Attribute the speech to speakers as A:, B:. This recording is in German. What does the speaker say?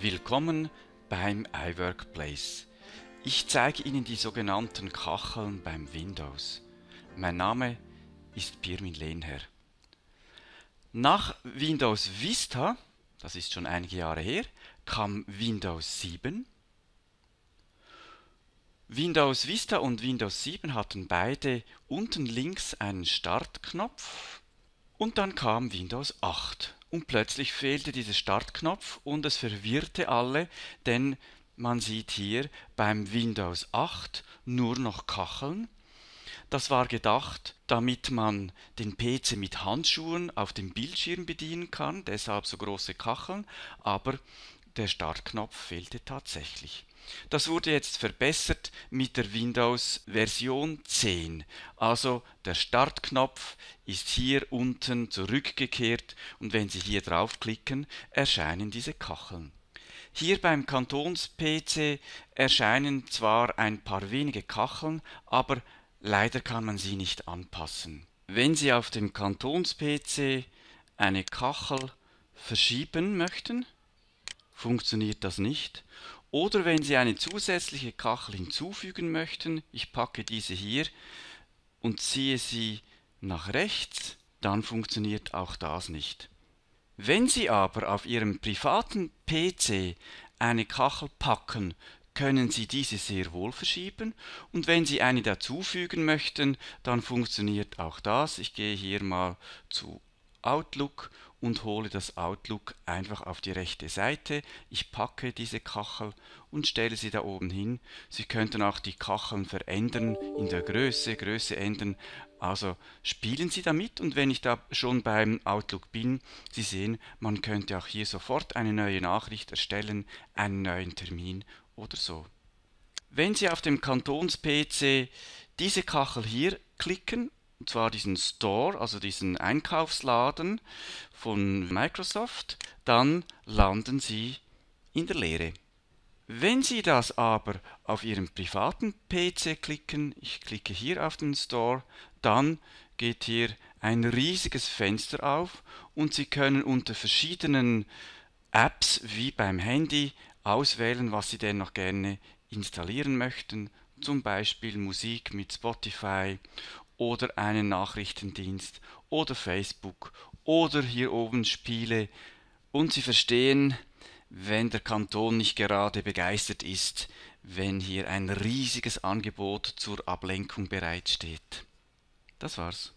A: Willkommen beim iWorkplace. Ich zeige Ihnen die sogenannten Kacheln beim Windows. Mein Name ist Pirmin Lehnherr. Nach Windows Vista, das ist schon einige Jahre her, kam Windows 7. Windows Vista und Windows 7 hatten beide unten links einen Startknopf und dann kam Windows 8 und plötzlich fehlte dieser Startknopf und es verwirrte alle, denn man sieht hier beim Windows 8 nur noch Kacheln. Das war gedacht, damit man den PC mit Handschuhen auf dem Bildschirm bedienen kann, deshalb so große Kacheln, aber der Startknopf fehlte tatsächlich. Das wurde jetzt verbessert mit der Windows Version 10. Also der Startknopf ist hier unten zurückgekehrt und wenn Sie hier draufklicken, erscheinen diese Kacheln. Hier beim Kantons-PC erscheinen zwar ein paar wenige Kacheln, aber leider kann man sie nicht anpassen. Wenn Sie auf dem Kantons-PC eine Kachel verschieben möchten, funktioniert das nicht. Oder wenn Sie eine zusätzliche Kachel hinzufügen möchten, ich packe diese hier und ziehe sie nach rechts, dann funktioniert auch das nicht. Wenn Sie aber auf Ihrem privaten PC eine Kachel packen, können Sie diese sehr wohl verschieben und wenn Sie eine dazufügen möchten, dann funktioniert auch das. Ich gehe hier mal zu Outlook und hole das Outlook einfach auf die rechte Seite. Ich packe diese Kachel und stelle sie da oben hin. Sie könnten auch die Kacheln verändern in der Größe, Größe ändern. Also spielen Sie damit und wenn ich da schon beim Outlook bin, Sie sehen, man könnte auch hier sofort eine neue Nachricht erstellen, einen neuen Termin oder so. Wenn Sie auf dem Kantons-PC diese Kachel hier klicken und zwar diesen Store, also diesen Einkaufsladen von Microsoft. Dann landen Sie in der Lehre. Wenn Sie das aber auf Ihrem privaten PC klicken, ich klicke hier auf den Store, dann geht hier ein riesiges Fenster auf und Sie können unter verschiedenen Apps wie beim Handy auswählen, was Sie denn noch gerne installieren möchten, zum Beispiel Musik mit Spotify oder einen Nachrichtendienst oder Facebook oder hier oben Spiele und Sie verstehen, wenn der Kanton nicht gerade begeistert ist, wenn hier ein riesiges Angebot zur Ablenkung bereitsteht. Das war's.